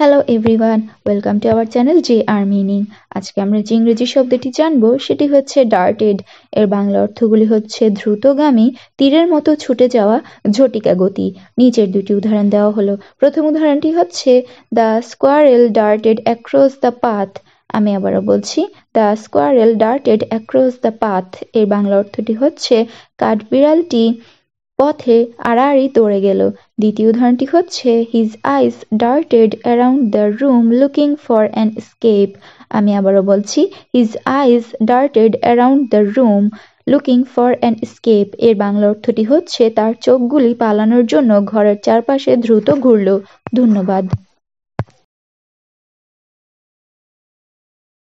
hello everyone welcome to our channel J R meaning আজকে আমরা যে ইংরেজি শব্দটি জানবো সেটি হচ্ছে ডার্টেড এর বাংলা অর্থগুলি হচ্ছে দ্রুতগামী তীরের মতো ছুটে যাওয়া ঝটিকা গতি নিচের দুটি উদাহরণ দেওয়া হলো প্রথম উদাহরণটি হচ্ছে the squirrel darted across the path আমি আবারও বলছি the squirrel darted across the path এর বাংলা অর্থটি হচ্ছে কাঠবিড়ালটি পথে আড়াআড়ি দৌড়ে গেল দ্বিতীয় উদাহরণটি হচ্ছে his eyes darted around the room looking for an escape আমি আবারও বলছি his eyes darted around the room looking for an escape এর বাংলা অর্থটি হচ্ছে তার চোখগুলি পালানোর জন্য ঘরের চারপাশে দ্রুত ঘুরল ধন্যবাদ